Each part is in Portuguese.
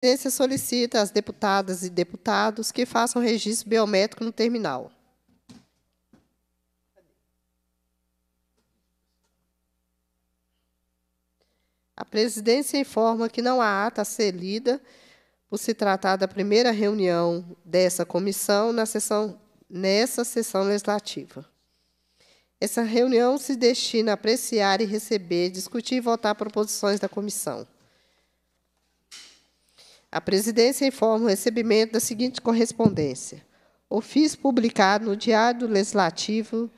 presidência solicita às deputadas e deputados que façam registro biométrico no terminal. A presidência informa que não há ata a ser lida por se tratar da primeira reunião dessa comissão na sessão, nessa sessão legislativa. Essa reunião se destina a apreciar e receber, discutir e votar proposições da comissão. A presidência informa o recebimento da seguinte correspondência. Ofício publicado no Diário Legislativo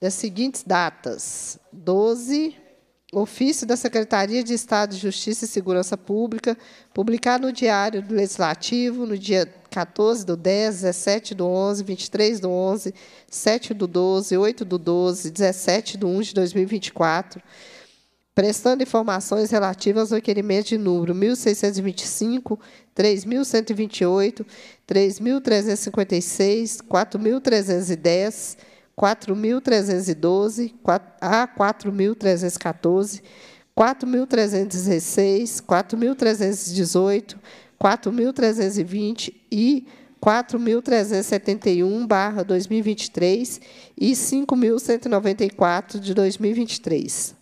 das seguintes datas: 12, ofício da Secretaria de Estado de Justiça e Segurança Pública, publicado no Diário Legislativo no dia 14 do 10, 17 do 11, 23 do 11, 7 do 12, 8 do 12, 17 do 1 de 2024 prestando informações relativas aos requerimentos de número 1625, 3128, 3356, 4310, 4312 a 4314, 4316, 4318, 4.320 e 4.371/2023 e 5.194 de 2023.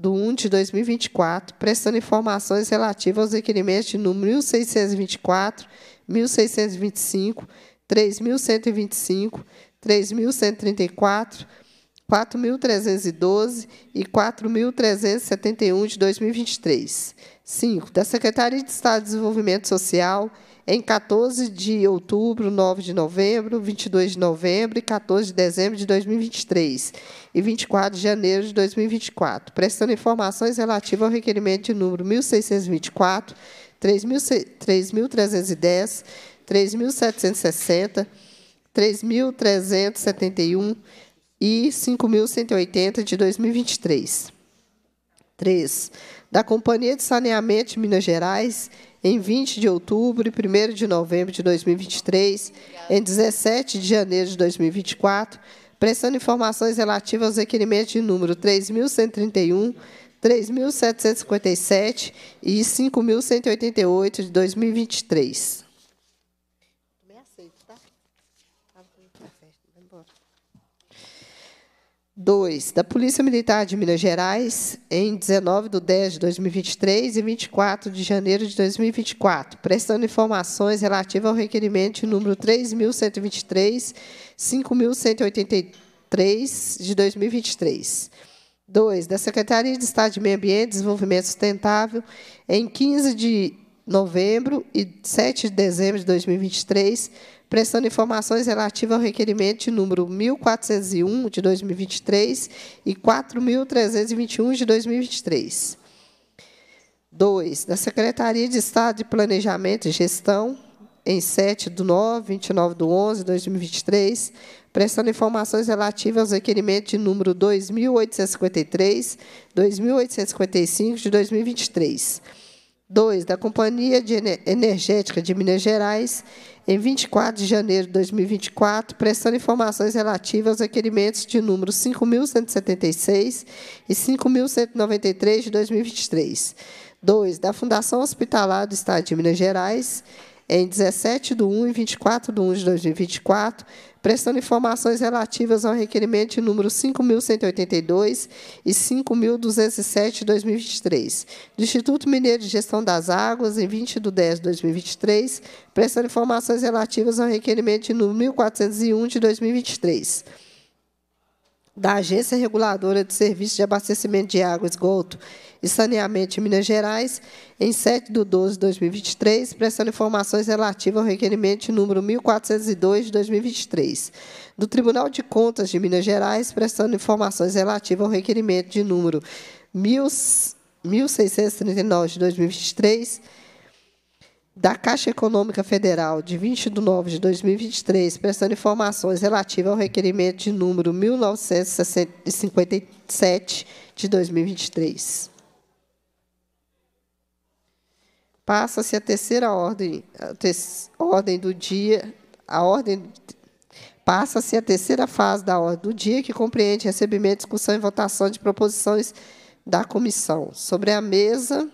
do 1 de 2024, prestando informações relativas aos requerimentos de número 1624, 1625, 3125, 3134, 4.312 e 4.371 de 2023. 5. Da Secretaria de Estado de Desenvolvimento Social, em 14 de outubro, 9 de novembro, 22 de novembro e 14 de dezembro de 2023 e 24 de janeiro de 2024, prestando informações relativas ao requerimento de número 1624, 3.310, 3.760, 3.371 e 5.180 de 2023. 3. Da Companhia de Saneamento de Minas Gerais, em 20 de outubro e 1 de novembro de 2023, em 17 de janeiro de 2024, prestando informações relativas aos requerimentos de número 3.131, 3.757 e 5.188 de 2023. 2. Da Polícia Militar de Minas Gerais, em 19 de 10 de 2023 e 24 de janeiro de 2024, prestando informações relativas ao requerimento número 3.123, 5.183 de 2023. 2. Da Secretaria de Estado de Meio Ambiente e Desenvolvimento Sustentável, em 15 de novembro e 7 de dezembro de 2023, prestando informações relativas ao requerimento de número 1401 de 2023 e 4321 de 2023. 2. Da Secretaria de Estado de Planejamento e Gestão, em 7 do 9, 29 do 11 de 2023, prestando informações relativas aos requerimentos de número 2853, 2855 de 2023. 2. Da Companhia de Energética de Minas Gerais, em 24 de janeiro de 2024, prestando informações relativas aos requerimentos de números 5.176 e 5.193 de 2023. 2. Da Fundação Hospitalar do Estado de Minas Gerais, em 17 de 1 e 24 de 1 de 2024, prestando informações relativas ao requerimento de número 5.182 e 5.207 de 2023, do Instituto Mineiro de Gestão das Águas, em 20 de 10 de 2023, prestando informações relativas ao requerimento de número 1.401 de 2023 da Agência Reguladora de Serviços de Abastecimento de Água, Esgoto e Saneamento de Minas Gerais, em 7 de 12 de 2023, prestando informações relativas ao requerimento número 1402 de 2023. Do Tribunal de Contas de Minas Gerais, prestando informações relativas ao requerimento de número 1639 de 2023 da Caixa Econômica Federal de 20 de nove de 2023, prestando informações relativas ao requerimento de número 1957 de 2023. Passa-se a terceira ordem, a ter ordem do dia, a ordem passa-se a terceira fase da ordem do dia que compreende recebimento, discussão e votação de proposições da comissão. Sobre a mesa,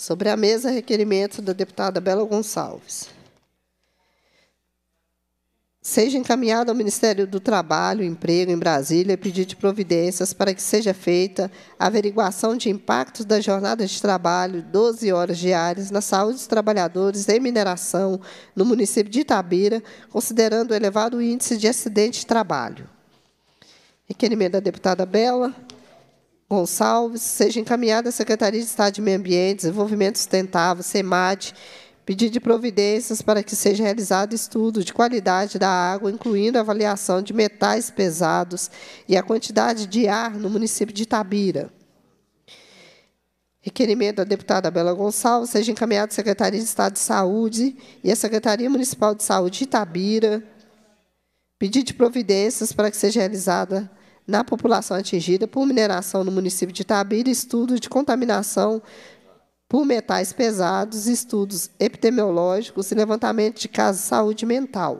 Sobre a mesa, requerimento da deputada Bela Gonçalves. Seja encaminhado ao Ministério do Trabalho e Emprego em Brasília e pedido de providências para que seja feita a averiguação de impactos da jornada de trabalho 12 horas diárias na saúde dos trabalhadores em mineração no município de Itabira, considerando o elevado índice de acidente de trabalho. Requerimento da deputada Bela. Gonçalves seja encaminhada à Secretaria de Estado de Meio Ambiente, Desenvolvimento Sustentável, SEMAD, pedido de providências para que seja realizado estudo de qualidade da água, incluindo a avaliação de metais pesados e a quantidade de ar no município de Itabira. Requerimento da deputada Bela Gonçalves seja encaminhado à Secretaria de Estado de Saúde e à Secretaria Municipal de Saúde de Itabira. Pedido de providências para que seja realizada na população atingida por mineração no município de Itabira, estudo de contaminação por metais pesados, estudos epidemiológicos e levantamento de casos de saúde mental.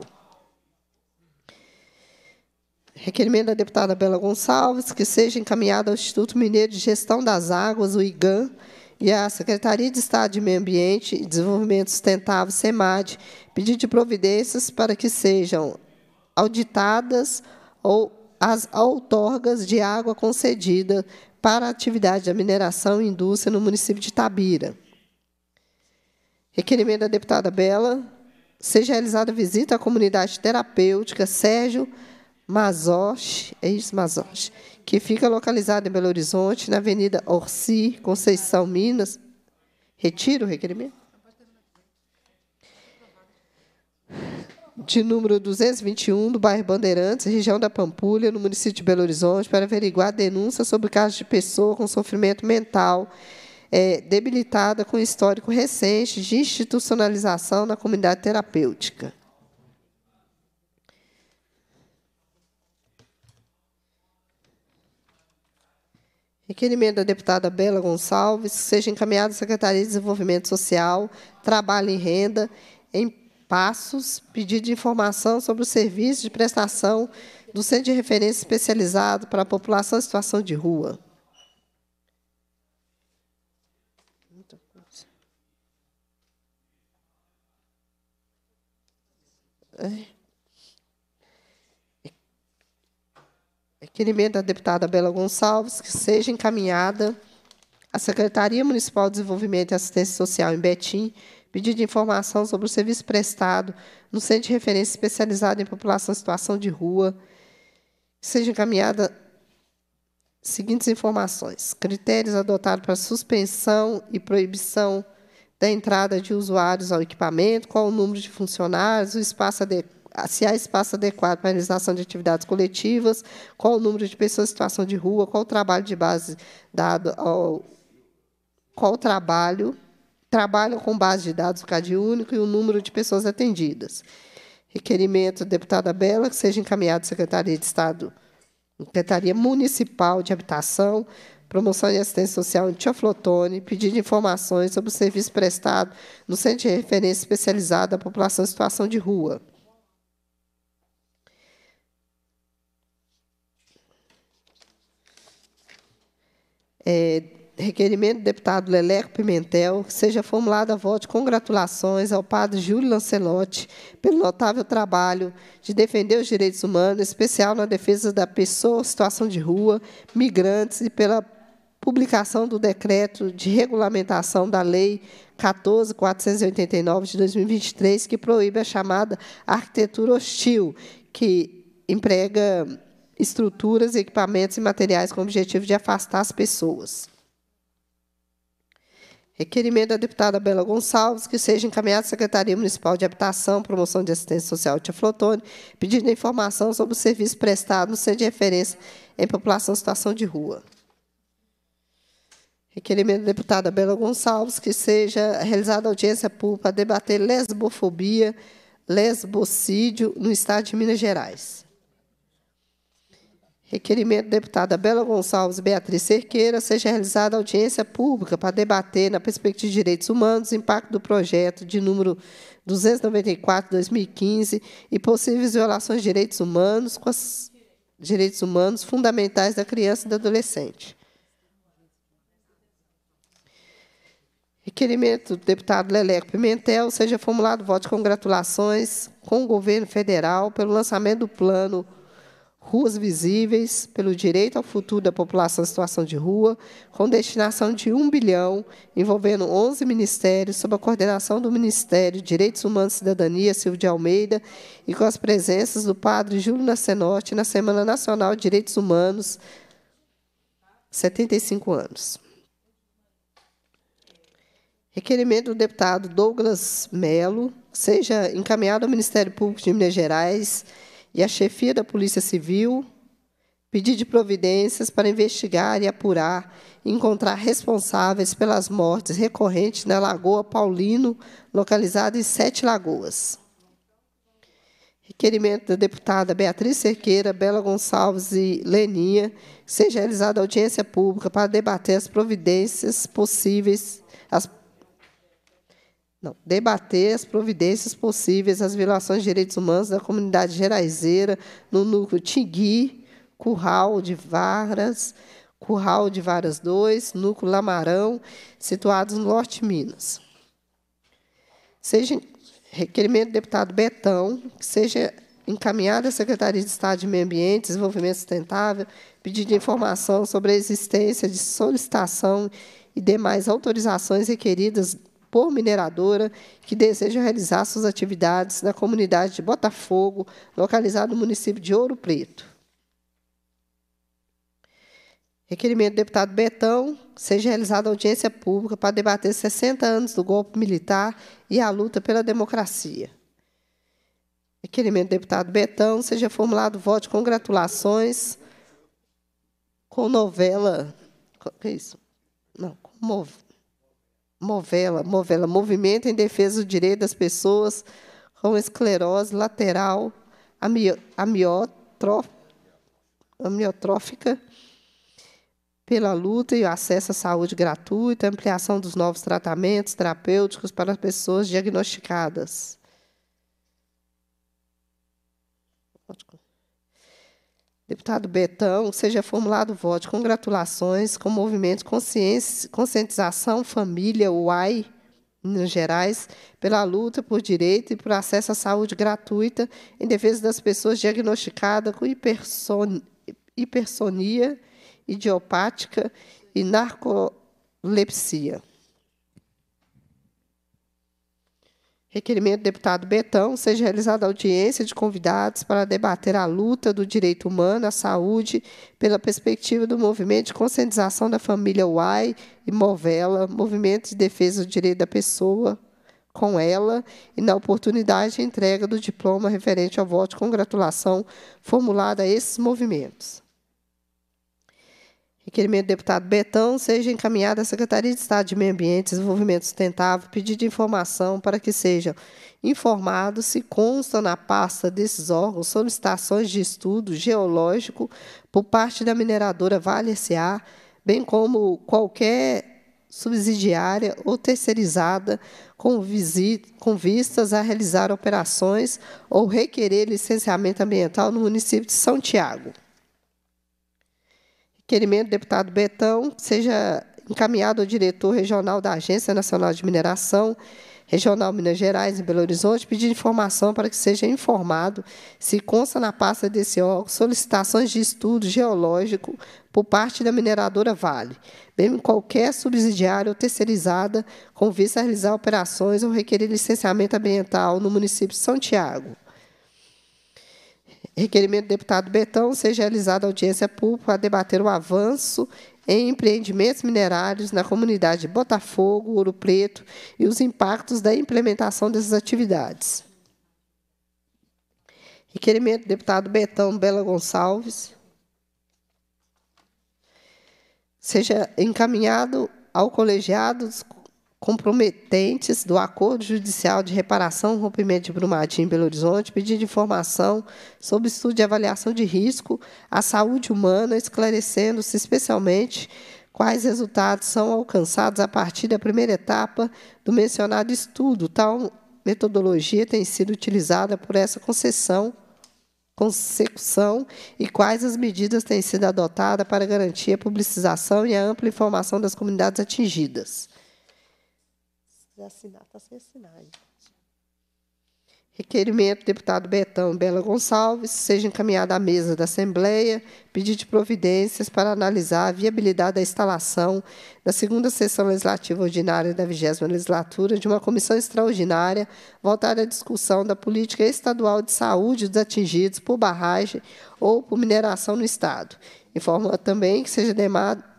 Requerimento da deputada Bela Gonçalves que seja encaminhado ao Instituto Mineiro de Gestão das Águas, o IGAN, e à Secretaria de Estado de Meio Ambiente e Desenvolvimento Sustentável, SEMAD, pedido de providências para que sejam auditadas ou as outorgas de água concedida para a atividade da mineração e indústria no município de Tabira. Requerimento da deputada Bela. Seja realizada visita à comunidade terapêutica Sérgio Mazoche, é isso, Mazoche, que fica localizada em Belo Horizonte, na Avenida Orsi, Conceição, Minas. Retiro o requerimento? de número 221 do bairro Bandeirantes, região da Pampulha, no município de Belo Horizonte, para averiguar denúncia sobre casos de pessoa com sofrimento mental é, debilitada com histórico recente de institucionalização na comunidade terapêutica. Requerimento da deputada Bela Gonçalves, seja encaminhado à Secretaria de Desenvolvimento Social, Trabalho e Renda, em passos, pedido de informação sobre o serviço de prestação do Centro de Referência Especializado para a População em Situação de Rua. Requerimento da deputada Bela Gonçalves que seja encaminhada à Secretaria Municipal de Desenvolvimento e Assistência Social em Betim pedido de informação sobre o serviço prestado no centro de referência especializado em população em situação de rua, seja encaminhada seguintes informações: critérios adotados para suspensão e proibição da entrada de usuários ao equipamento, qual o número de funcionários, o espaço adequado se há espaço adequado para a realização de atividades coletivas, qual o número de pessoas em situação de rua, qual o trabalho de base dado ao qual o trabalho trabalham com base de dados do CAD único e o número de pessoas atendidas. Requerimento deputada Bela que seja encaminhado à Secretaria de Estado, Secretaria Municipal de Habitação, Promoção e Assistência Social em Tioflotone, pedido informações sobre o serviço prestado no Centro de Referência Especializado à População em Situação de Rua. É, requerimento do deputado Leleco Pimentel, que seja formulada a voz de congratulações ao padre Júlio Lancelotti pelo notável trabalho de defender os direitos humanos, em especial na defesa da pessoa em situação de rua, migrantes e pela publicação do decreto de regulamentação da Lei 14.489 de 2023, que proíbe a chamada arquitetura hostil, que emprega estruturas, equipamentos e materiais com o objetivo de afastar as pessoas. Requerimento da deputada Bela Gonçalves, que seja encaminhada à Secretaria Municipal de Habitação, Promoção de Assistência Social de Flotone, pedindo informação sobre o serviço prestado no Centro de Referência em População em Situação de Rua. Requerimento da deputada Bela Gonçalves, que seja realizada audiência pública para debater lesbofobia, lesbocídio no Estado de Minas Gerais. Requerimento deputada Bela Gonçalves Beatriz Cerqueira seja realizada audiência pública para debater, na perspectiva de direitos humanos, o impacto do projeto de número 294/2015 e possíveis violações de direitos humanos com os direitos humanos fundamentais da criança e do adolescente. Requerimento do deputado Leleco Pimentel seja formulado voto de congratulações com o governo federal pelo lançamento do plano ruas visíveis, pelo direito ao futuro da população em situação de rua, com destinação de um bilhão, envolvendo 11 ministérios, sob a coordenação do Ministério Direitos Humanos e Cidadania, Silvio de Almeida, e com as presenças do padre Júlio Nascenotti na Semana Nacional de Direitos Humanos, 75 anos. Requerimento do deputado Douglas Melo seja encaminhado ao Ministério Público de Minas Gerais e a chefia da Polícia Civil pedir de providências para investigar e apurar e encontrar responsáveis pelas mortes recorrentes na Lagoa Paulino, localizada em Sete Lagoas. Requerimento da deputada Beatriz Cerqueira, Bela Gonçalves e Leninha, seja realizada audiência pública para debater as providências possíveis não. Debater as providências possíveis às violações de direitos humanos da comunidade geraizeira no núcleo Tingui, Curral de Varas, Curral de Varas 2, núcleo Lamarão, situados no Norte de Minas. Seja requerimento do deputado Betão, que seja encaminhado à Secretaria de Estado de Meio Ambiente e Desenvolvimento Sustentável, pedido de informação sobre a existência de solicitação e demais autorizações requeridas por mineradora que deseja realizar suas atividades na comunidade de Botafogo, localizada no município de Ouro Preto. Requerimento do deputado Betão, seja realizada audiência pública para debater 60 anos do golpe militar e a luta pela democracia. Requerimento do deputado Betão, seja formulado voto de congratulações com novela. Que é isso? Não, com Movela, Movela, Movimento em Defesa do Direito das Pessoas com Esclerose Lateral Amiotrófica, pela luta e o acesso à saúde gratuita, ampliação dos novos tratamentos terapêuticos para pessoas diagnosticadas. Deputado Betão, seja formulado o voto de congratulações com o movimento Conscientização Família UAI, Minas Gerais, pela luta por direito e por acesso à saúde gratuita em defesa das pessoas diagnosticadas com hiperson... hipersonia idiopática e narcolepsia. Requerimento do deputado Betão, seja realizada audiência de convidados para debater a luta do direito humano à saúde pela perspectiva do movimento de conscientização da família UAI e Movela, movimento de defesa do direito da pessoa com ela e na oportunidade de entrega do diploma referente ao voto de congratulação formulado a esses movimentos. Requerimento do deputado Betão seja encaminhado à Secretaria de Estado de Meio Ambiente e Desenvolvimento Sustentável pedido de informação para que sejam informados se constam na pasta desses órgãos solicitações de estudo geológico por parte da mineradora Vale S.A., bem como qualquer subsidiária ou terceirizada com, visita, com vistas a realizar operações ou requerer licenciamento ambiental no município de São Tiago. Requerimento deputado Betão, seja encaminhado ao diretor regional da Agência Nacional de Mineração, Regional Minas Gerais, em Belo Horizonte, pedir informação para que seja informado se consta na pasta desse órgão solicitações de estudo geológico por parte da mineradora Vale, como qualquer subsidiária ou terceirizada com vista a realizar operações ou requerer licenciamento ambiental no município de São Tiago. Requerimento do deputado Betão, seja realizada audiência pública para debater o avanço em empreendimentos minerários na comunidade de Botafogo, Ouro Preto e os impactos da implementação dessas atividades. Requerimento do deputado Betão Bela Gonçalves. Seja encaminhado ao colegiado dos comprometentes do acordo judicial de reparação e rompimento de Brumadinho em Belo Horizonte, pedindo informação sobre estudo de avaliação de risco à saúde humana, esclarecendo-se especialmente quais resultados são alcançados a partir da primeira etapa do mencionado estudo. Tal metodologia tem sido utilizada por essa concessão consecução e quais as medidas têm sido adotadas para garantir a publicização e a ampla informação das comunidades atingidas assinar, está sem assinar Requerimento, deputado Betão Bela Gonçalves, seja encaminhado à mesa da Assembleia, pedido de providências para analisar a viabilidade da instalação na segunda sessão legislativa ordinária da 20 legislatura de uma comissão extraordinária voltada à discussão da política estadual de saúde dos atingidos por barragem ou por mineração no Estado. Informa também que seja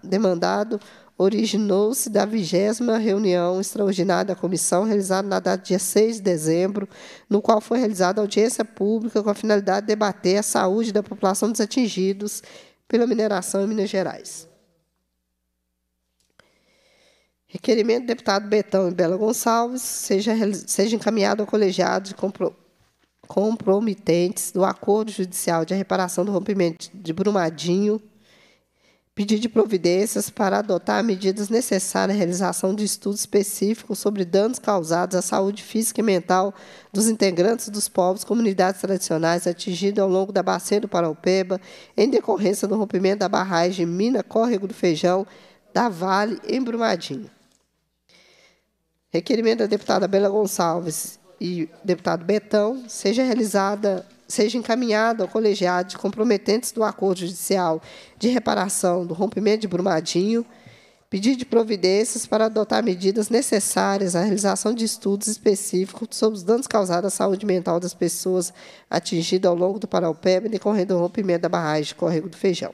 demandado originou-se da vigésima reunião extraordinária da comissão, realizada na data dia 6 de dezembro, no qual foi realizada audiência pública com a finalidade de debater a saúde da população dos atingidos pela mineração em Minas Gerais. Requerimento do deputado Betão e Bela Gonçalves seja, seja encaminhado ao colegiado de compro, compromitentes do acordo judicial de reparação do rompimento de Brumadinho pedir de providências para adotar medidas necessárias à realização de estudos específicos sobre danos causados à saúde física e mental dos integrantes dos povos, comunidades tradicionais atingidos ao longo da bacia do Paraupeba, em decorrência do rompimento da barragem Mina Córrego do Feijão, da Vale, em Brumadinho. Requerimento da deputada Bela Gonçalves e deputado Betão seja realizada seja encaminhado ao colegiado de comprometentes do acordo judicial de reparação do rompimento de Brumadinho, pedido de providências para adotar medidas necessárias à realização de estudos específicos sobre os danos causados à saúde mental das pessoas atingidas ao longo do Paraupeba e decorrendo do rompimento da barragem de Córrego do Feijão.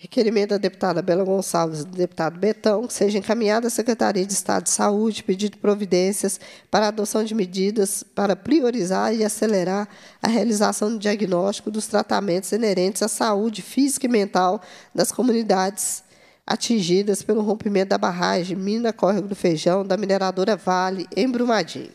Requerimento da deputada Bela Gonçalves e do deputado Betão, que seja encaminhado à Secretaria de Estado de Saúde pedido providências para a adoção de medidas para priorizar e acelerar a realização do diagnóstico dos tratamentos inerentes à saúde física e mental das comunidades atingidas pelo rompimento da barragem Mina Córrego do Feijão da mineradora Vale, em Brumadinho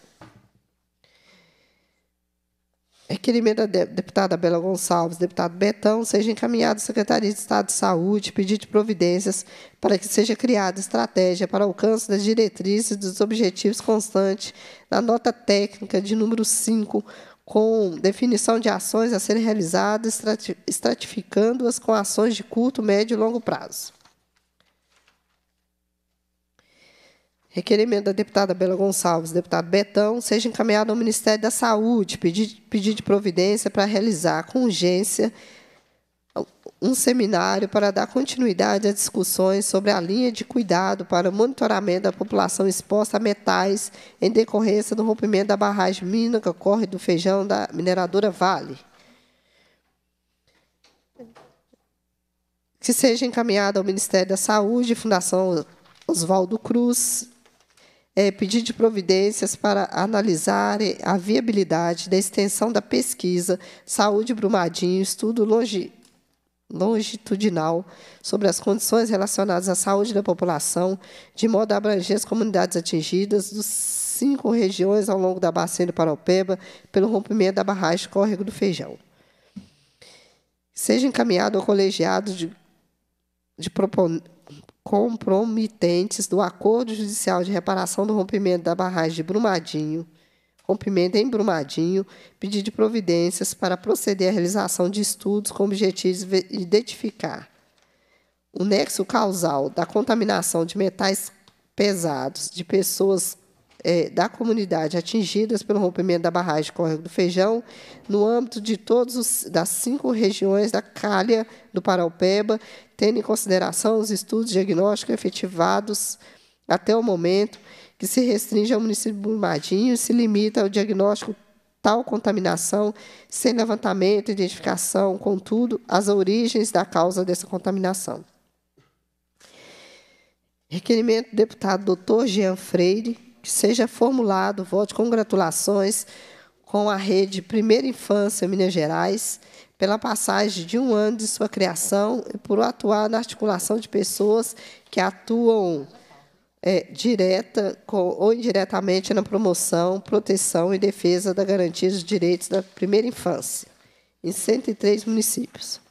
requerimento é da deputada Bela Gonçalves, deputado Betão, seja encaminhado à Secretaria de Estado de Saúde, pedido de providências para que seja criada estratégia para alcance das diretrizes e dos objetivos constantes na nota técnica de número 5, com definição de ações a serem realizadas, estratificando-as com ações de curto, médio e longo prazo. Requerimento da deputada Bela Gonçalves, deputado Betão, seja encaminhado ao Ministério da Saúde, pedido, de providência para realizar com urgência um seminário para dar continuidade às discussões sobre a linha de cuidado para o monitoramento da população exposta a metais em decorrência do rompimento da barragem mina que ocorre do feijão da mineradora Vale. Que seja encaminhado ao Ministério da Saúde, Fundação Oswaldo Cruz, é, pedir de providências para analisar a viabilidade da extensão da pesquisa Saúde Brumadinho, estudo longi, longitudinal sobre as condições relacionadas à saúde da população, de modo a abranger as comunidades atingidas dos cinco regiões ao longo da bacia do Paraupeba pelo rompimento da barragem Córrego do Feijão. Seja encaminhado ao colegiado de de, propon compromitentes do acordo judicial de reparação do rompimento da barragem de Brumadinho, rompimento em Brumadinho, pedido de providências para proceder à realização de estudos com o objetivo de identificar o nexo causal da contaminação de metais pesados de pessoas eh, da comunidade atingidas pelo rompimento da barragem Córrego do Feijão, no âmbito de todas as cinco regiões da calha do Paraupeba, tendo em consideração os estudos diagnósticos efetivados até o momento, que se restringe ao município de Brumadinho e se limita ao diagnóstico tal contaminação, sem levantamento, identificação, contudo, as origens da causa dessa contaminação. Requerimento do deputado doutor Jean Freire, que seja formulado voto de congratulações com a rede Primeira Infância Minas Gerais pela passagem de um ano de sua criação e por atuar na articulação de pessoas que atuam é, direta ou indiretamente na promoção, proteção e defesa da garantia dos direitos da primeira infância, em 103 municípios.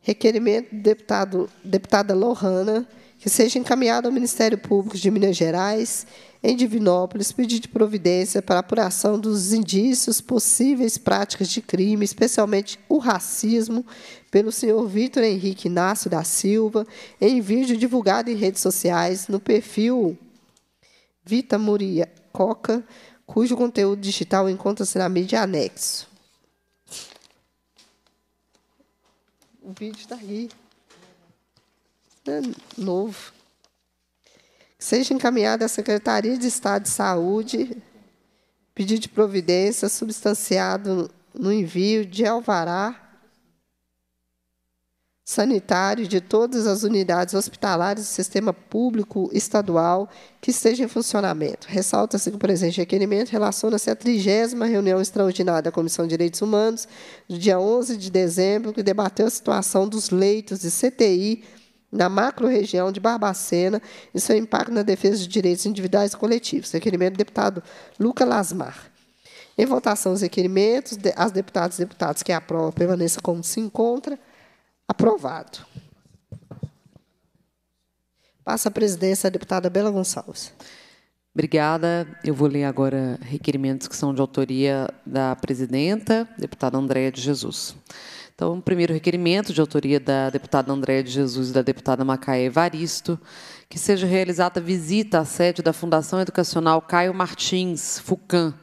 Requerimento do deputado, deputada Lohana, que seja encaminhado ao Ministério Público de Minas Gerais em Divinópolis pedir de providência para apuração dos indícios possíveis práticas de crime, especialmente o racismo, pelo senhor Vitor Henrique Inácio da Silva, em vídeo divulgado em redes sociais no perfil Vita Muria Coca, cujo conteúdo digital encontra-se na mídia anexo. O vídeo está aí, É novo seja encaminhada à Secretaria de Estado de Saúde, pedido de providência substanciado no envio de alvará sanitário de todas as unidades hospitalares do sistema público estadual que esteja em funcionamento. Ressalta-se que o presente requerimento relaciona-se à trigésima reunião extraordinária da Comissão de Direitos Humanos, do dia 11 de dezembro, que debateu a situação dos leitos de CTI na macro-região de Barbacena e seu impacto na defesa de direitos individuais e coletivos. Requerimento do deputado Luca Lasmar. Em votação os requerimentos, as deputadas e deputados que aprovam permaneçam como se encontra. Aprovado. Passa a presidência a deputada Bela Gonçalves. Obrigada. Eu vou ler agora requerimentos que são de autoria da presidenta, deputada Andréa de Jesus. Então, primeiro requerimento de autoria da deputada Andréa de Jesus e da deputada Macaé Evaristo, que seja realizada visita à sede da Fundação Educacional Caio Martins, FUCAM,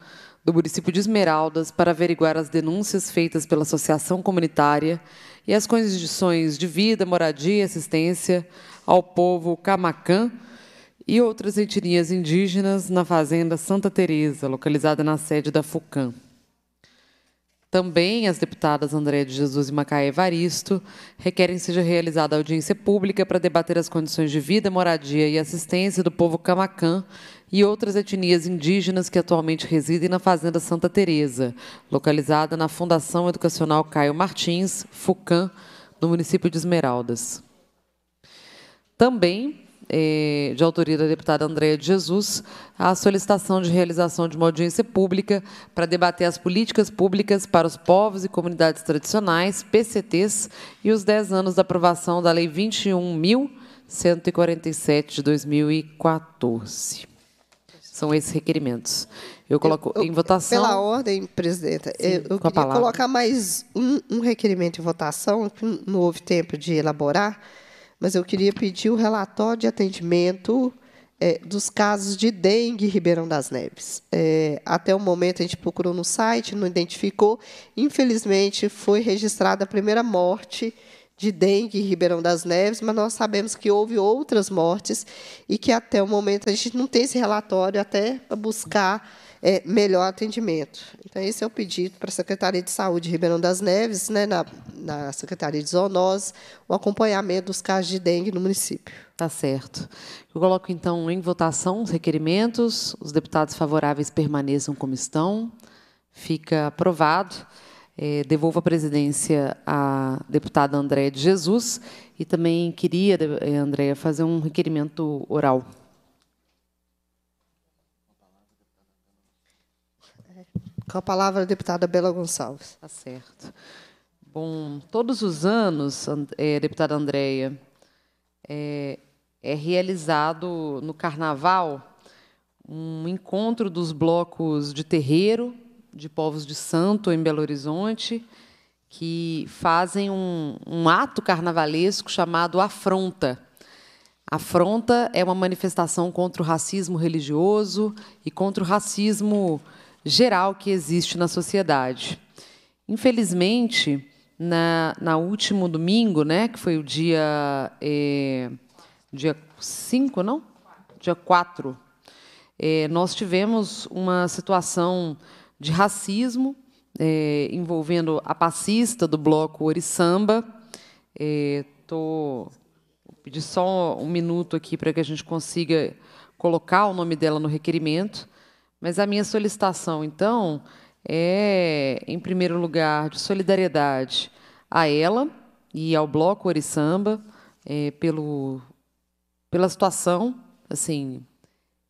do município de Esmeraldas, para averiguar as denúncias feitas pela associação comunitária e as condições de vida, moradia e assistência ao povo camacã e outras etnias indígenas na Fazenda Santa Teresa, localizada na sede da FUCAM. Também as deputadas Andréa de Jesus e Macaé Evaristo requerem seja realizada audiência pública para debater as condições de vida, moradia e assistência do povo camacã e outras etnias indígenas que atualmente residem na Fazenda Santa Teresa, localizada na Fundação Educacional Caio Martins, FUCAM, no município de Esmeraldas. Também é, de autoria da deputada Andréa de Jesus, a solicitação de realização de uma audiência pública para debater as políticas públicas para os povos e comunidades tradicionais, PCTs, e os 10 anos da aprovação da Lei 21.147 de 2014. São esses requerimentos. Eu coloco eu, eu, em votação. Pela ordem, presidenta, Sim, eu, queria palavra. colocar mais um, um requerimento em votação, que não houve tempo de elaborar mas eu queria pedir o relatório de atendimento é, dos casos de dengue em Ribeirão das Neves. É, até o momento, a gente procurou no site, não identificou. Infelizmente, foi registrada a primeira morte de dengue em Ribeirão das Neves, mas nós sabemos que houve outras mortes e que até o momento a gente não tem esse relatório até para buscar é, melhor atendimento. Então, esse é o pedido para a Secretaria de Saúde de Ribeirão das Neves, né, na, na Secretaria de Zoonose, o acompanhamento dos casos de dengue no município. Tá certo. Eu coloco, então, em votação os requerimentos. Os deputados favoráveis permaneçam como estão. Fica aprovado. É, devolvo a presidência à deputada Andréia de Jesus e também queria, eh, Andréia, fazer um requerimento oral. Com a palavra, a deputada Bela Gonçalves. Tá certo. Bom, todos os anos, é, deputada Andréia, é, é realizado no Carnaval um encontro dos blocos de terreiro, de povos de santo em Belo Horizonte, que fazem um, um ato carnavalesco chamado afronta. Afronta é uma manifestação contra o racismo religioso e contra o racismo geral que existe na sociedade. Infelizmente, na, na último domingo, né, que foi o dia é, dia 5, não? Dia 4. É, eh, nós tivemos uma situação de racismo é, envolvendo a passista do bloco Orisamba. Estou é, pedir só um minuto aqui para que a gente consiga colocar o nome dela no requerimento. Mas a minha solicitação, então, é, em primeiro lugar, de solidariedade a ela e ao Bloco Oriçamba é, pelo, pela situação, assim,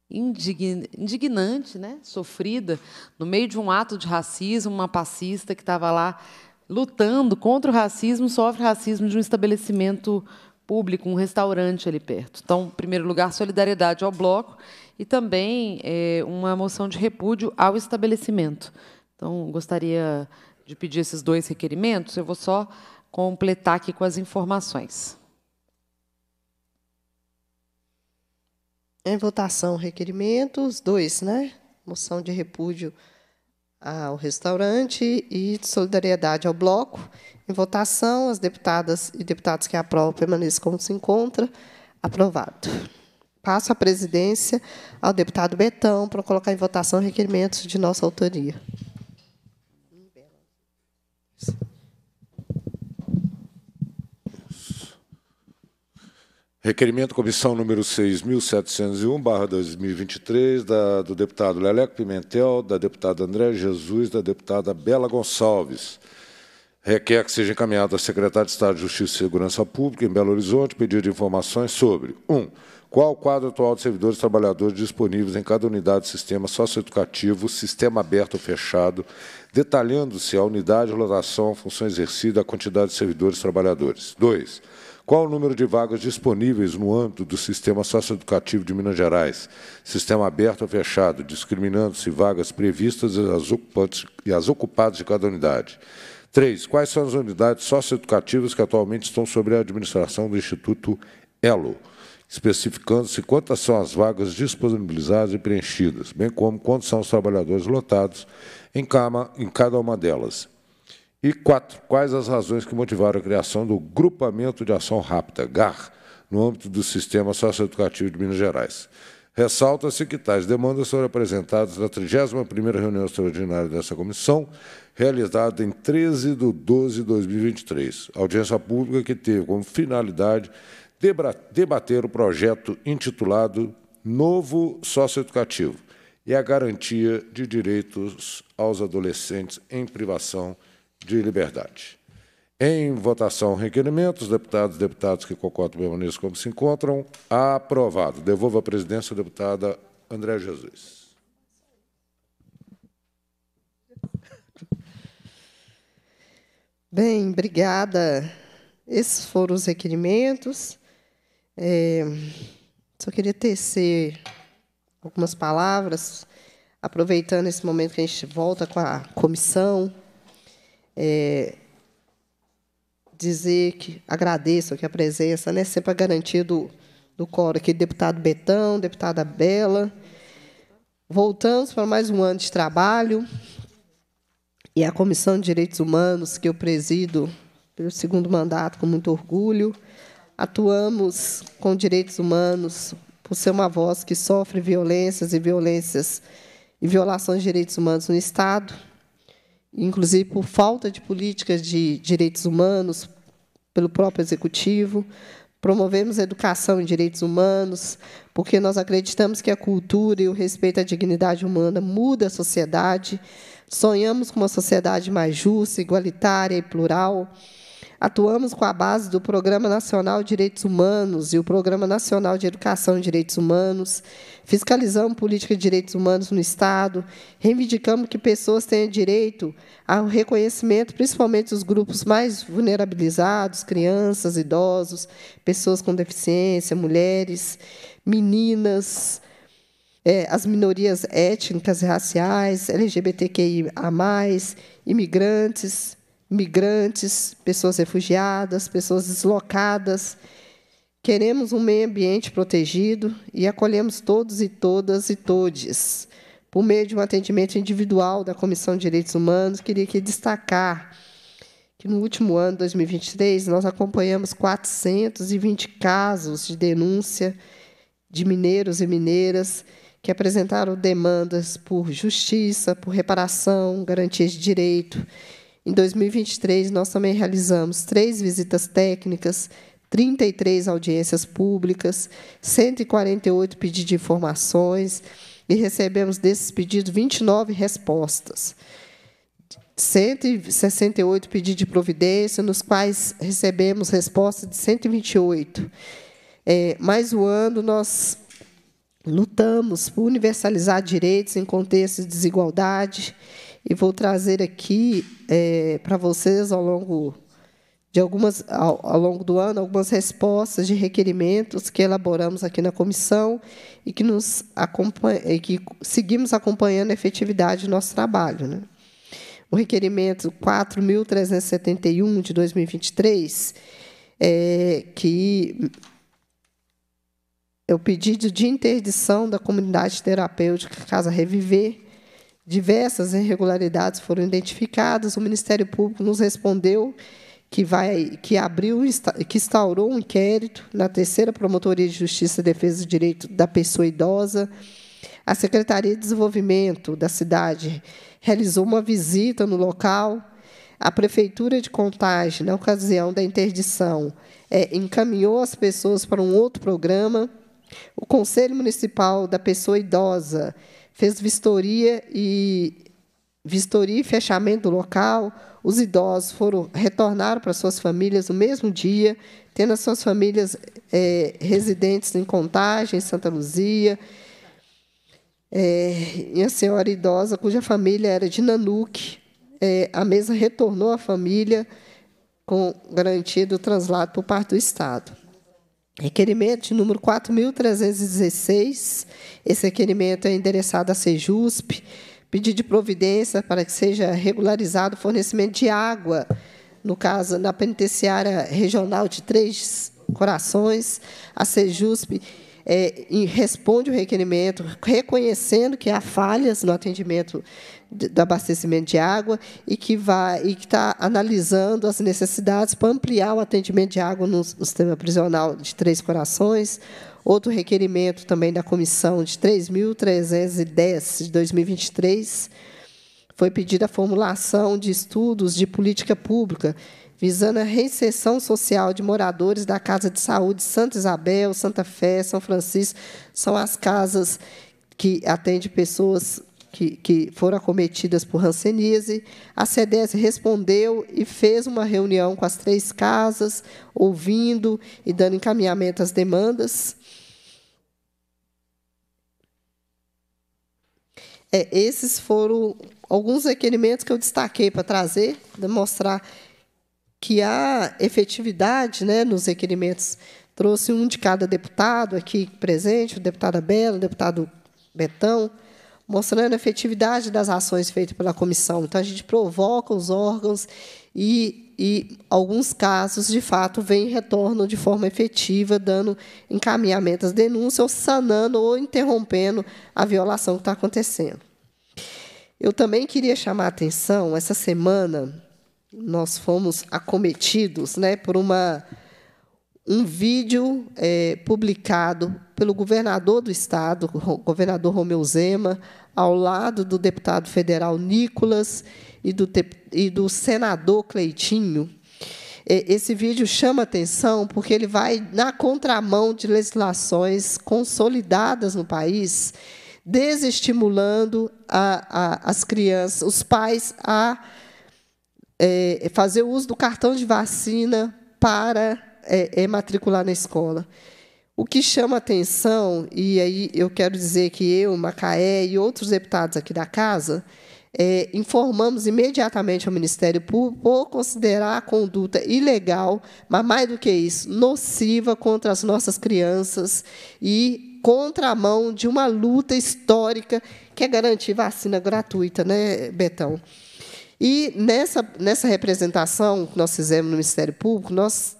indignante, né? sofrida, no meio de um ato de racismo, uma passista que estava lá lutando contra o racismo, sofre racismo de um estabelecimento público, um restaurante ali perto. Então, em primeiro lugar, solidariedade ao bloco e também é, uma moção de repúdio ao estabelecimento. Então, gostaria de pedir esses dois requerimentos, eu vou só completar aqui com as informações. Em é, votação, requerimentos, dois, né? Moção de repúdio ao restaurante e de solidariedade ao bloco. Em votação, as deputadas e deputados que aprovam permaneçam como se encontra. Aprovado passo a presidência ao deputado Betão para colocar em votação requerimentos de nossa autoria. Requerimento comissão número 6.701, barra 2023, da, do deputado Leleco Pimentel, da deputada André Jesus, da deputada Bela Gonçalves. Requer que seja encaminhado à secretária de Estado de Justiça e Segurança Pública, em Belo Horizonte, pedido de informações sobre 1. Um, qual o quadro atual de servidores trabalhadores disponíveis em cada unidade de sistema socioeducativo, sistema aberto ou fechado, detalhando-se a unidade, lotação, função exercida, a quantidade de servidores trabalhadores? 2. Qual o número de vagas disponíveis no âmbito do sistema socioeducativo de Minas Gerais, sistema aberto ou fechado, discriminando-se vagas previstas e as, ocupadas de cada unidade? 3. Quais são as unidades socioeducativas que atualmente estão sob a administração do Instituto ELO? especificando-se quantas são as vagas disponibilizadas e preenchidas, bem como quantos são os trabalhadores lotados em, cama, em cada uma delas. E quatro, quais as razões que motivaram a criação do Grupamento de Ação Rápida, GAR, no âmbito do Sistema Socioeducativo de Minas Gerais. Ressalta-se que tais demandas foram apresentadas na 31ª reunião extraordinária dessa comissão, realizada em 13 de 12 de 2023, audiência pública que teve como finalidade debater o projeto intitulado Novo Socioeducativo e a garantia de direitos aos adolescentes em privação de liberdade. Em votação, requerimentos, deputados e deputados que concordam permaneçam como se encontram. Aprovado. Devolvo a presidência à deputada André Jesus. Bem, obrigada. Esses foram os requerimentos. É, só queria tecer algumas palavras, aproveitando esse momento que a gente volta com a comissão. É, dizer que agradeço aqui a presença, né, sempre a garantia do, do coro aqui, deputado Betão, deputada Bela. Voltamos para mais um ano de trabalho e a Comissão de Direitos Humanos, que eu presido pelo segundo mandato com muito orgulho, atuamos com direitos humanos, por ser uma voz que sofre violências e violências e violações de direitos humanos no Estado, inclusive por falta de políticas de direitos humanos pelo próprio executivo. Promovemos a educação em direitos humanos, porque nós acreditamos que a cultura e o respeito à dignidade humana muda a sociedade. Sonhamos com uma sociedade mais justa, igualitária e plural Atuamos com a base do Programa Nacional de Direitos Humanos e o Programa Nacional de Educação e Direitos Humanos. Fiscalizamos política de direitos humanos no Estado. Reivindicamos que pessoas tenham direito ao reconhecimento, principalmente dos grupos mais vulnerabilizados, crianças, idosos, pessoas com deficiência, mulheres, meninas, é, as minorias étnicas e raciais, LGBTQIA+, imigrantes, migrantes, pessoas refugiadas, pessoas deslocadas. Queremos um meio ambiente protegido e acolhemos todos e todas e todes. Por meio de um atendimento individual da Comissão de Direitos Humanos, queria aqui destacar que no último ano, 2023, nós acompanhamos 420 casos de denúncia de mineiros e mineiras que apresentaram demandas por justiça, por reparação, garantias de direito em 2023, nós também realizamos três visitas técnicas, 33 audiências públicas, 148 pedidos de informações e recebemos desses pedidos 29 respostas. 168 pedidos de providência, nos quais recebemos resposta de 128. É, mais o ano, nós lutamos por universalizar direitos em contexto de desigualdade e vou trazer aqui é, para vocês ao longo de algumas ao, ao, longo do ano algumas respostas de requerimentos que elaboramos aqui na comissão e que nos acompanha, e que seguimos acompanhando a efetividade do nosso trabalho, né? O requerimento 4.371 de 2023 é que é o pedido de interdição da comunidade terapêutica Casa Reviver Diversas irregularidades foram identificadas. O Ministério Público nos respondeu que vai que abriu que instaurou um inquérito na terceira promotoria de justiça e defesa do direito da pessoa idosa a secretaria de desenvolvimento da cidade realizou uma visita no local a prefeitura de Contagem na ocasião da interdição é, encaminhou as pessoas para um outro programa o conselho municipal da pessoa idosa fez vistoria e vistoria e fechamento do local. Os idosos foram retornaram para suas famílias no mesmo dia, tendo as suas famílias é, residentes em Contagem, Santa Luzia. É, e a senhora idosa, cuja família era de Nanuque, é, a mesa retornou à família com garantia do translado por parte do Estado. Requerimento de número 4.316. Esse requerimento é endereçado à Sejusp. Pedido de providência para que seja regularizado o fornecimento de água, no caso, na penitenciária regional de Três Corações. A Sejusp é, responde o requerimento, reconhecendo que há falhas no atendimento do abastecimento de água e que vai e que está analisando as necessidades para ampliar o atendimento de água no, sistema prisional de Três Corações. Outro requerimento também da comissão de 3.310 de 2023 foi pedida a formulação de estudos de política pública visando a reinserção social de moradores da Casa de Saúde Santa Isabel, Santa Fé, São Francisco, são as casas que atendem pessoas que, que foram acometidas por Hanseníase, a CDS respondeu e fez uma reunião com as três casas, ouvindo e dando encaminhamento às demandas. É, esses foram alguns requerimentos que eu destaquei para trazer, demonstrar que há efetividade né, nos requerimentos. Trouxe um de cada deputado aqui presente, o deputado Bela, o deputado Betão, mostrando a efetividade das ações feitas pela comissão. Então, a gente provoca os órgãos e, e alguns casos, de fato, vêm retorno de forma efetiva, dando encaminhamento às denúncias, ou sanando ou interrompendo a violação que está acontecendo. Eu também queria chamar a atenção, essa semana nós fomos acometidos né, por uma um vídeo é, publicado pelo governador do Estado, governador Romeu Zema, ao lado do deputado federal Nicolas e do, e do senador Cleitinho. É, esse vídeo chama atenção porque ele vai na contramão de legislações consolidadas no país, desestimulando a, a, as crianças, os pais a é, fazer uso do cartão de vacina para é, é matricular na escola. O que chama atenção, e aí eu quero dizer que eu, Macaé e outros deputados aqui da casa, é, informamos imediatamente ao Ministério Público por considerar a conduta ilegal, mas mais do que isso, nociva contra as nossas crianças e contra a mão de uma luta histórica que é garantir vacina gratuita, né, Betão? E nessa, nessa representação que nós fizemos no Ministério Público, nós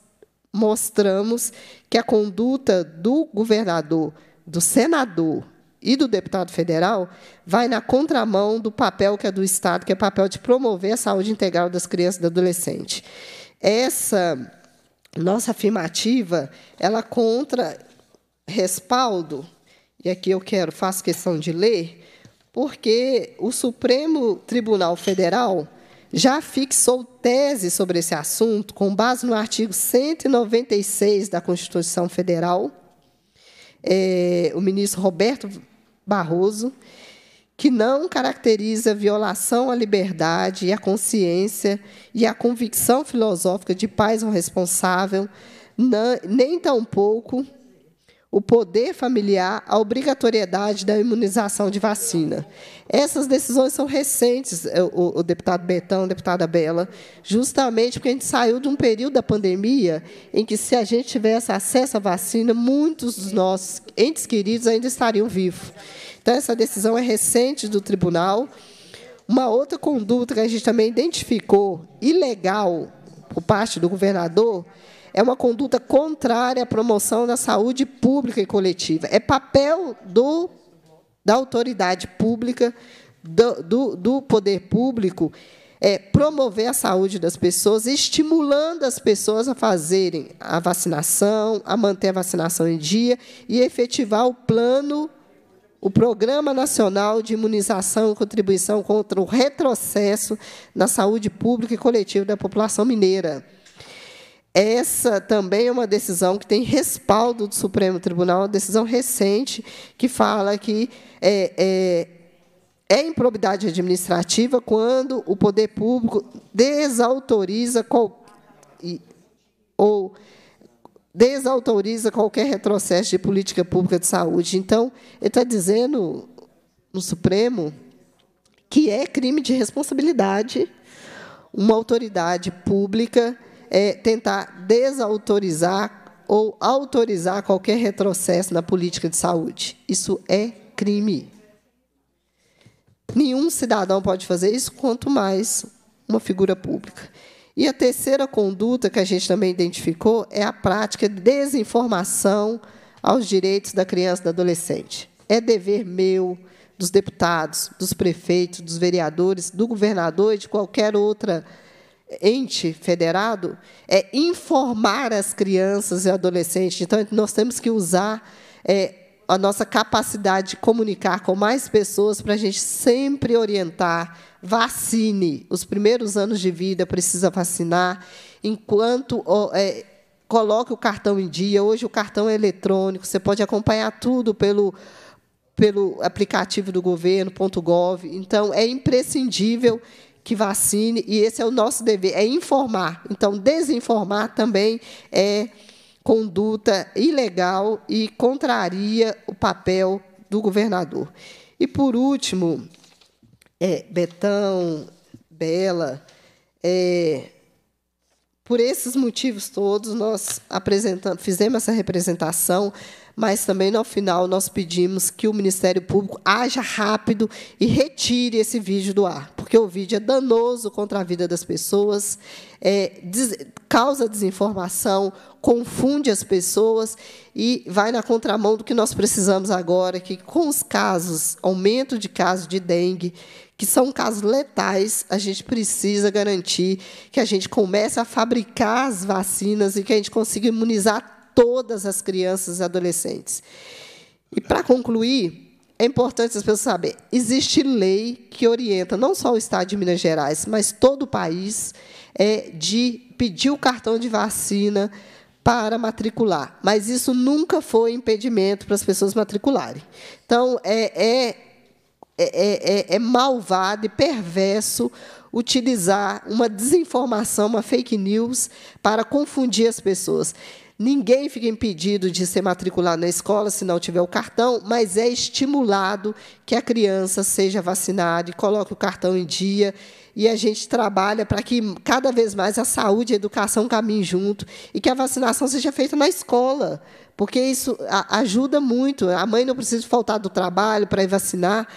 mostramos que a conduta do governador, do senador e do deputado federal vai na contramão do papel que é do Estado, que é o papel de promover a saúde integral das crianças e do adolescente. Essa nossa afirmativa, ela contra respaldo, e aqui eu quero, faço questão de ler, porque o Supremo Tribunal Federal, já fixou tese sobre esse assunto com base no artigo 196 da Constituição Federal, é, o ministro Roberto Barroso, que não caracteriza violação à liberdade e à consciência e à convicção filosófica de pais responsável, nem tampouco o poder familiar, a obrigatoriedade da imunização de vacina. Essas decisões são recentes, é, o, o, deputado Betão, deputada Bela, justamente porque a gente saiu de um período da pandemia em que, se a gente tivesse acesso à vacina, muitos dos nossos entes queridos ainda estariam vivos. Então, essa decisão é recente do tribunal. Uma outra conduta que a gente também identificou ilegal por parte do governador é uma conduta contrária à promoção da saúde pública e coletiva. É papel do, da autoridade pública, do, do, do poder público, é, promover a saúde das pessoas, estimulando as pessoas a fazerem a vacinação, a manter a vacinação em dia e efetivar o plano, o Programa Nacional de Imunização e Contribuição contra o Retrocesso na Saúde Pública e Coletiva da População Mineira. Essa também é uma decisão que tem respaldo do Supremo Tribunal, uma decisão recente que fala que é, é, é improbidade administrativa quando o poder público desautoriza qual, ou desautoriza qualquer retrocesso de política pública de saúde. Então, ele está dizendo no Supremo que é crime de responsabilidade uma autoridade pública é, tentar desautorizar ou autorizar qualquer retrocesso na política de saúde. Isso é crime. Nenhum cidadão pode fazer isso, quanto mais uma figura pública. E a terceira conduta que a gente também identificou é a prática de desinformação aos direitos da criança e do adolescente. É dever meu, dos deputados, dos prefeitos, dos vereadores, do governador e de qualquer outra ente federado é informar as crianças e adolescentes. Então, nós temos que usar é, a nossa capacidade de comunicar com mais pessoas para a gente sempre orientar. Vacine. Os primeiros anos de vida precisa vacinar, enquanto. É, coloque o cartão em dia. Hoje o cartão é eletrônico, você pode acompanhar tudo pelo, pelo aplicativo do governo, .gov. Então, é imprescindível que vacine, e esse é o nosso dever, é informar. Então, desinformar também é conduta ilegal e contraria o papel do governador. E, por último, é, Betão, Bela, é, por esses motivos todos, nós apresentamos, fizemos essa representação mas também no final nós pedimos que o Ministério Público haja rápido e retire esse vídeo do ar, porque o vídeo é danoso contra a vida das pessoas, é, des, causa desinformação, confunde as pessoas e vai na contramão do que nós precisamos agora, que com os casos, aumento de casos de dengue, que são casos letais, a gente precisa garantir que a gente comece a fabricar as vacinas e que a gente consiga imunizar todas as crianças e adolescentes. E, para concluir, é importante as pessoas saberem: existe lei que orienta não só o Estado de Minas Gerais, mas todo o país, é, de pedir o cartão de vacina para matricular. Mas isso nunca foi impedimento para as pessoas matricularem. Então, é, é é, é, é, é malvado e perverso utilizar uma desinformação, uma fake news, para confundir as pessoas. Ninguém fica impedido de ser matriculado na escola se não tiver o cartão, mas é estimulado que a criança seja vacinada e coloque o cartão em dia. E a gente trabalha para que cada vez mais a saúde e a educação caminhem junto e que a vacinação seja feita na escola, porque isso ajuda muito. A mãe não precisa faltar do trabalho para ir vacinar.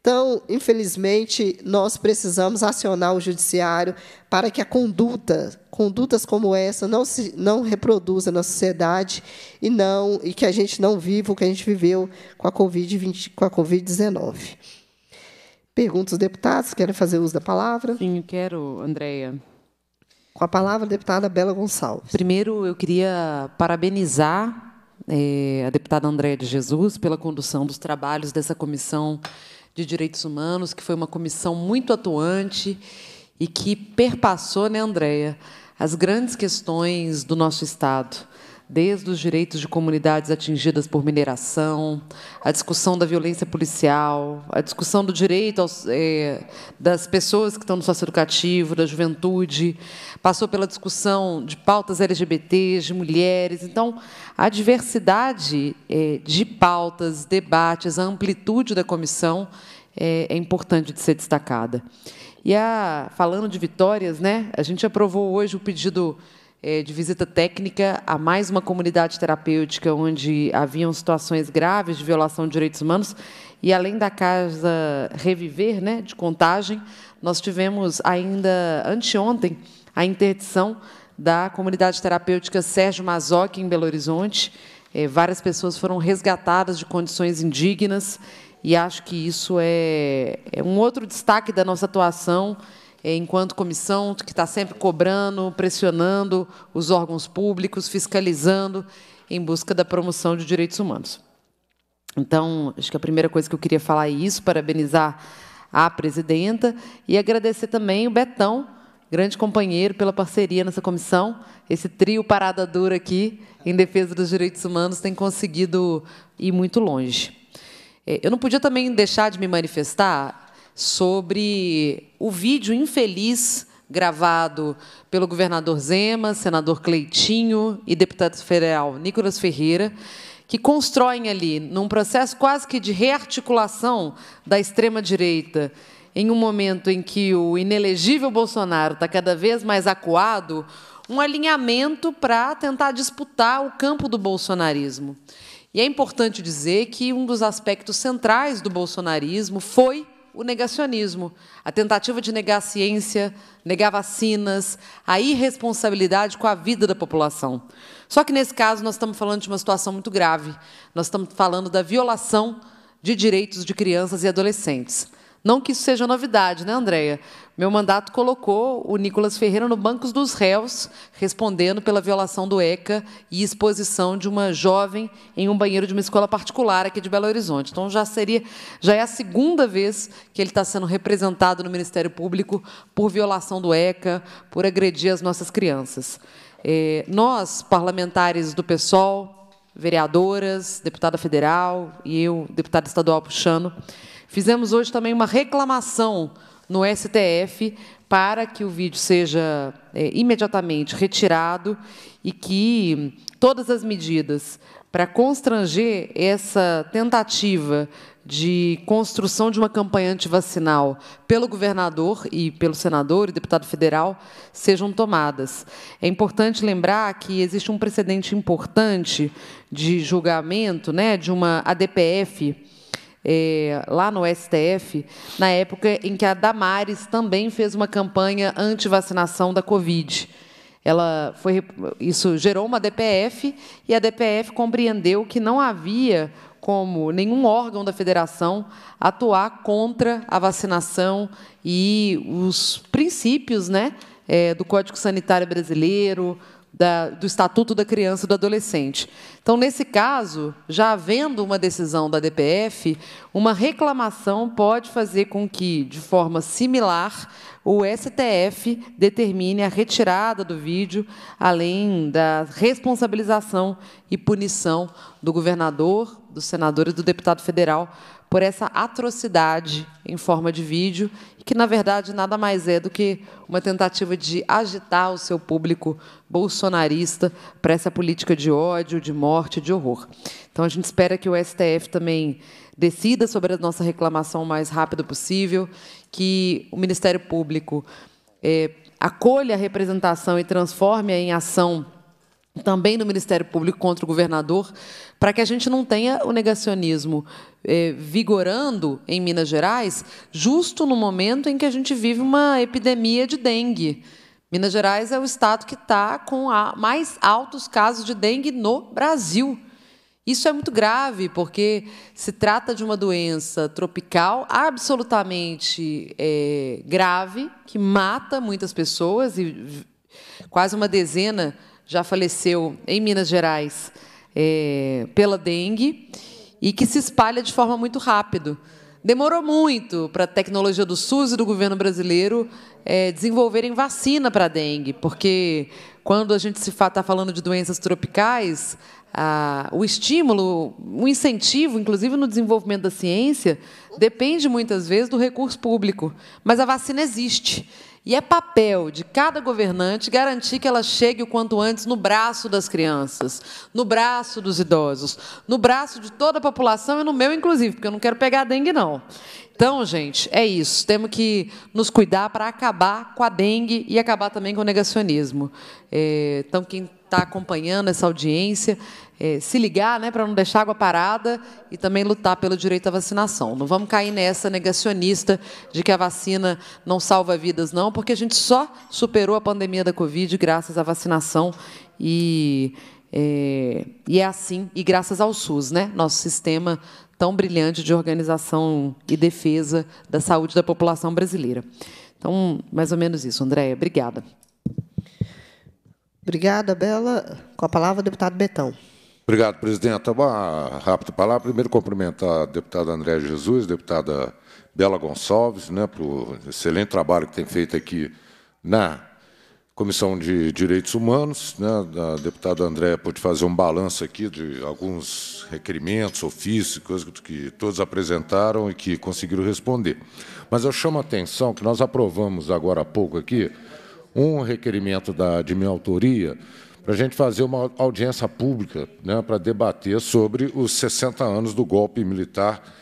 Então, infelizmente, nós precisamos acionar o judiciário para que a conduta, condutas como essa, não se não reproduza na sociedade e não e que a gente não viva o que a gente viveu com a covid COVID-19. Pergunta os deputados, querem fazer uso da palavra? Sim, quero, Andreia. Com a palavra, a deputada Bela Gonçalves. Primeiro, eu queria parabenizar é, a deputada Andréia de Jesus pela condução dos trabalhos dessa comissão de Direitos Humanos, que foi uma comissão muito atuante e que perpassou, né, Andréia, as grandes questões do nosso Estado desde os direitos de comunidades atingidas por mineração, a discussão da violência policial, a discussão do direito aos, é, das pessoas que estão no sócio educativo, da juventude, passou pela discussão de pautas LGBTs, de mulheres. Então, a diversidade é, de pautas, debates, a amplitude da comissão é, é importante de ser destacada. E a, falando de vitórias, né, a gente aprovou hoje o pedido é, de visita técnica a mais uma comunidade terapêutica onde haviam situações graves de violação de direitos humanos. E além da casa reviver, né, de contagem, nós tivemos ainda anteontem a interdição da comunidade terapêutica Sérgio Mazoc, em Belo Horizonte. É, várias pessoas foram resgatadas de condições indignas, e acho que isso é, é um outro destaque da nossa atuação é, enquanto comissão, que está sempre cobrando, pressionando os órgãos públicos, fiscalizando em busca da promoção de direitos humanos. Então, acho que a primeira coisa que eu queria falar é isso, parabenizar a presidenta e agradecer também o Betão, grande companheiro, pela parceria nessa comissão. Esse trio parada dura aqui, em defesa dos direitos humanos, tem conseguido ir muito longe. É, eu não podia também deixar de me manifestar sobre o vídeo infeliz gravado pelo governador Zema, senador Cleitinho e deputado federal Nicolas Ferreira, que constroem ali, num processo quase que de rearticulação da extrema-direita, em um momento em que o inelegível Bolsonaro está cada vez mais acuado, um alinhamento para tentar disputar o campo do bolsonarismo. E é importante dizer que um dos aspectos centrais do bolsonarismo foi o negacionismo, a tentativa de negar a ciência, negar vacinas, a irresponsabilidade com a vida da população. Só que nesse caso nós estamos falando de uma situação muito grave. Nós estamos falando da violação de direitos de crianças e adolescentes. Não que isso seja novidade, né, Andréia? Meu mandato colocou o Nicolas Ferreira no banco dos réus, respondendo pela violação do ECA e exposição de uma jovem em um banheiro de uma escola particular aqui de Belo Horizonte. Então já seria, já é a segunda vez que ele está sendo representado no Ministério Público por violação do ECA, por agredir as nossas crianças. É, nós, parlamentares do PSOL, vereadoras, deputada federal e eu, deputada estadual puxando, Fizemos hoje também uma reclamação no STF para que o vídeo seja é, imediatamente retirado e que todas as medidas para constranger essa tentativa de construção de uma campanha antivacinal pelo governador e pelo senador e deputado federal sejam tomadas. É importante lembrar que existe um precedente importante de julgamento né, de uma ADPF é, lá no STF, na época em que a Damares também fez uma campanha anti-vacinação da Covid. Ela foi, isso gerou uma DPF e a DPF compreendeu que não havia como nenhum órgão da federação atuar contra a vacinação e os princípios né, é, do Código Sanitário Brasileiro, da, do Estatuto da Criança e do Adolescente. Então, nesse caso, já havendo uma decisão da DPF, uma reclamação pode fazer com que, de forma similar, o STF determine a retirada do vídeo, além da responsabilização e punição do governador, do senador e do deputado federal por essa atrocidade em forma de vídeo, que na verdade nada mais é do que uma tentativa de agitar o seu público bolsonarista para essa política de ódio, de morte, de horror. Então a gente espera que o STF também decida sobre a nossa reclamação o mais rápido possível, que o Ministério Público é, acolha a representação e transforme-a em ação também do Ministério Público contra o governador, para que a gente não tenha o negacionismo eh, vigorando em Minas Gerais, justo no momento em que a gente vive uma epidemia de dengue. Minas Gerais é o estado que está com mais altos casos de dengue no Brasil. Isso é muito grave, porque se trata de uma doença tropical absolutamente eh, grave, que mata muitas pessoas, e quase uma dezena já faleceu em Minas Gerais é, pela dengue e que se espalha de forma muito rápida. Demorou muito para a tecnologia do SUS e do governo brasileiro é, desenvolverem vacina para a dengue, porque quando a gente se está falando de doenças tropicais, a, o estímulo, o incentivo, inclusive no desenvolvimento da ciência, depende muitas vezes do recurso público. Mas a vacina existe. E é papel de cada governante garantir que ela chegue o quanto antes no braço das crianças, no braço dos idosos, no braço de toda a população e no meu, inclusive, porque eu não quero pegar dengue, não. Então, gente, é isso. Temos que nos cuidar para acabar com a dengue e acabar também com o negacionismo. É, então, quem está acompanhando essa audiência, é, se ligar né, para não deixar água parada e também lutar pelo direito à vacinação. Não vamos cair nessa negacionista de que a vacina não salva vidas, não, porque a gente só superou a pandemia da Covid graças à vacinação e. É, e é assim, e graças ao SUS, né? nosso sistema tão brilhante de organização e defesa da saúde da população brasileira. Então, mais ou menos isso, Andréia. Obrigada. Obrigada, Bela. Com a palavra, o deputado Betão. Obrigado, presidenta. Tá ah, Uma rápida palavra. Primeiro, cumprimentar a deputada André Jesus, deputada Bela Gonçalves, né, pelo excelente trabalho que tem feito aqui na Comissão de Direitos Humanos. Né, a deputada André pôde fazer um balanço aqui de alguns requerimentos, ofícios, coisas que todos apresentaram e que conseguiram responder. Mas eu chamo a atenção que nós aprovamos agora há pouco aqui um requerimento da, de minha autoria para a gente fazer uma audiência pública né, para debater sobre os 60 anos do golpe militar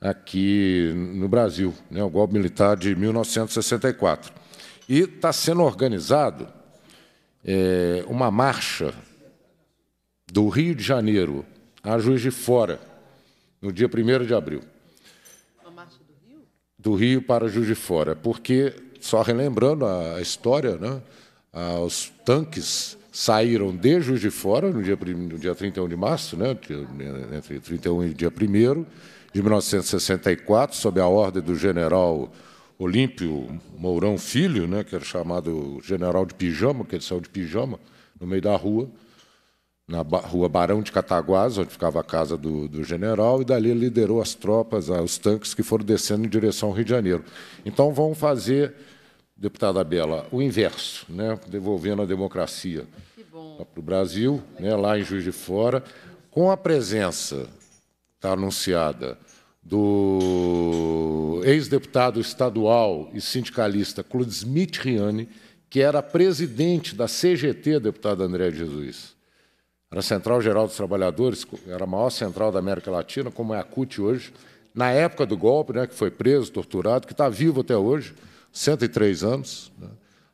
aqui no Brasil, né, o golpe militar de 1964. E está sendo organizado é, uma marcha do Rio de Janeiro a Juiz de Fora, no dia 1 de abril. Uma marcha do Rio? Do Rio para Juiz de Fora, porque, só relembrando a história, né, os tanques saíram de Juiz de Fora no dia, no dia 31 de março, né, entre 31 e dia 1 de 1964, sob a ordem do general Olímpio Mourão Filho, né, que era chamado general de pijama, que ele saiu de pijama, no meio da rua, na rua Barão de Cataguás, onde ficava a casa do, do general, e dali liderou as tropas, ah, os tanques que foram descendo em direção ao Rio de Janeiro. Então, vão fazer deputada Bela, o inverso, né? devolvendo a democracia para o Brasil, né? lá em Juiz de Fora, com a presença tá anunciada do ex-deputado estadual e sindicalista Clodesmith Riani, que era presidente da CGT, deputado André Jesus. Era a Central Geral dos Trabalhadores, era a maior central da América Latina, como é a CUT hoje. Na época do golpe, né, que foi preso, torturado, que está vivo até hoje, 103 anos, né?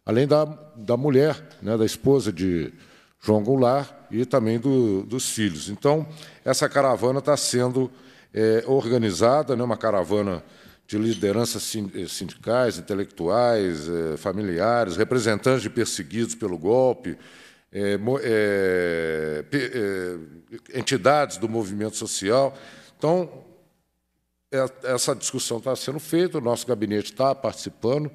além da, da mulher, né, da esposa de João Goulart e também do, dos filhos. Então, essa caravana está sendo é, organizada, né, uma caravana de lideranças eh, sindicais, intelectuais, é, familiares, representantes de perseguidos pelo golpe, é, entidades do movimento social. Então, é, essa discussão está sendo feita, o nosso gabinete está participando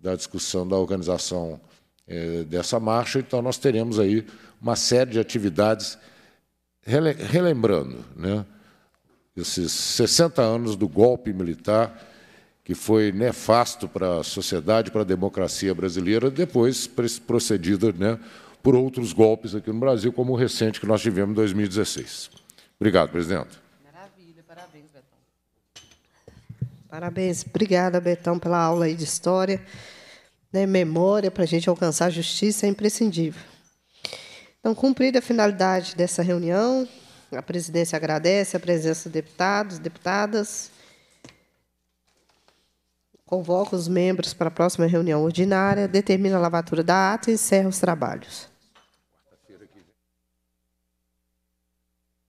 da discussão da organização é, dessa marcha, então nós teremos aí uma série de atividades rele relembrando né, esses 60 anos do golpe militar que foi nefasto para a sociedade, para a democracia brasileira, depois procedida né, por outros golpes aqui no Brasil, como o recente que nós tivemos em 2016. Obrigado, presidente. Parabéns. Obrigada, Betão, pela aula aí de história. Né, memória para a gente alcançar a justiça é imprescindível. Então, cumprida a finalidade dessa reunião, a presidência agradece a presença dos deputados, deputadas. Convoca os membros para a próxima reunião ordinária, determina a lavatura da ata e encerra os trabalhos.